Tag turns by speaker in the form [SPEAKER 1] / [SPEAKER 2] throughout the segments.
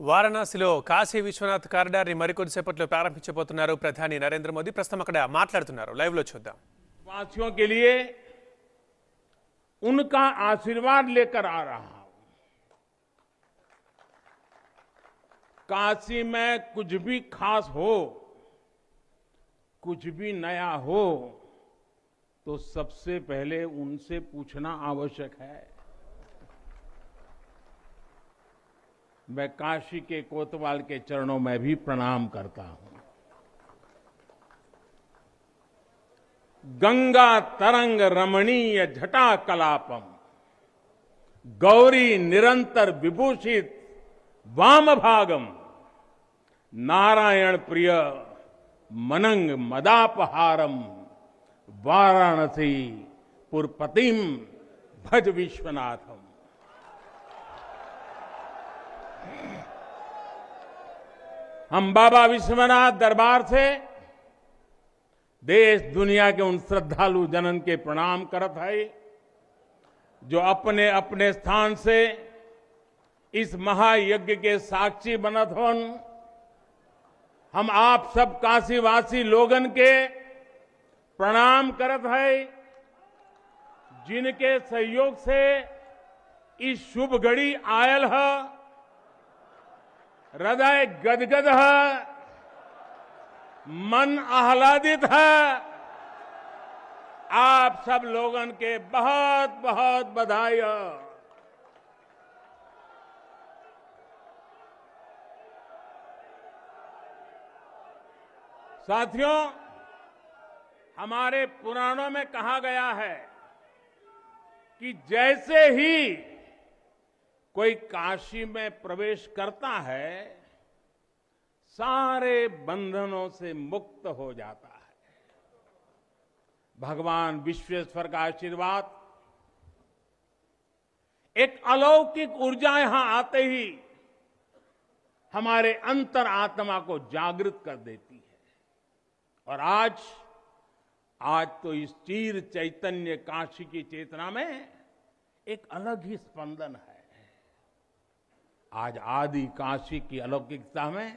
[SPEAKER 1] Varanasi Kashi Vishwanath corridor मरको सप्ले प्रारंभ प्रधान नरेंद्र मोदी प्रस्तम अट्लाइव वासियों के लिए उनका आशीर्वाद लेकर आ रहा हूं काशी में कुछ भी खास हो कुछ भी नया हो तो सबसे पहले उनसे पूछना आवश्यक है मैं काशी के कोतवाल के चरणों में भी प्रणाम करता हूं गंगा तरंग रमणीय झटा कलापम गौरी निरंतर विभूषित वाम भागम नारायण प्रिय मनंग मदापहारम वाराणसी पुरपतिम भज विश्वनाथम हम बाबा विश्वनाथ दरबार से देश दुनिया के उन श्रद्धालु जनन के प्रणाम करत है जो अपने अपने स्थान से इस महायज्ञ के साक्षी बनत होन हम आप सब काशीवासी लोगन के प्रणाम करत है जिनके सहयोग से इस शुभ घड़ी आयल है हृदय गदगद है मन आह्लादित है आप सब लोगन के बहुत बहुत बधाई हो साथियों हमारे पुराणों में कहा गया है कि जैसे ही कोई काशी में प्रवेश करता है सारे बंधनों से मुक्त हो जाता है भगवान विश्वेश्वर का आशीर्वाद एक अलौकिक ऊर्जा यहां आते ही हमारे अंतर आत्मा को जागृत कर देती है और आज आज तो इस चीर चैतन्य काशी की चेतना में एक अलग ही स्पंदन है आज आदि काशी की अलौकिकता में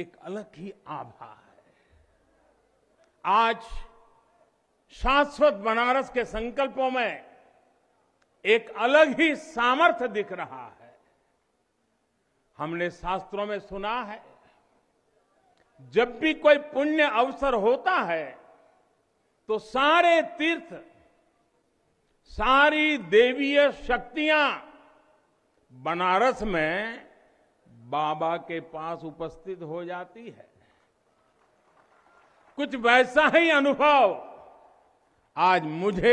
[SPEAKER 1] एक अलग ही आभा है आज शाश्वत बनारस के संकल्पों में एक अलग ही सामर्थ्य दिख रहा है हमने शास्त्रों में सुना है जब भी कोई पुण्य अवसर होता है तो सारे तीर्थ सारी देवीय शक्तियां बनारस में बाबा के पास उपस्थित हो जाती है कुछ वैसा ही अनुभव आज मुझे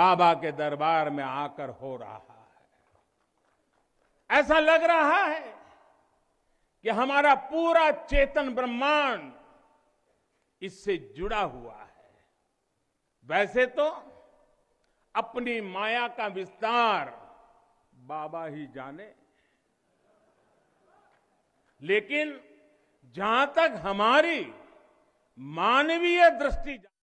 [SPEAKER 1] बाबा के दरबार में आकर हो रहा है ऐसा लग रहा है कि हमारा पूरा चेतन ब्रह्मांड इससे जुड़ा हुआ है वैसे तो अपनी माया का विस्तार बाबा ही जाने लेकिन जहां तक हमारी मानवीय दृष्टि जा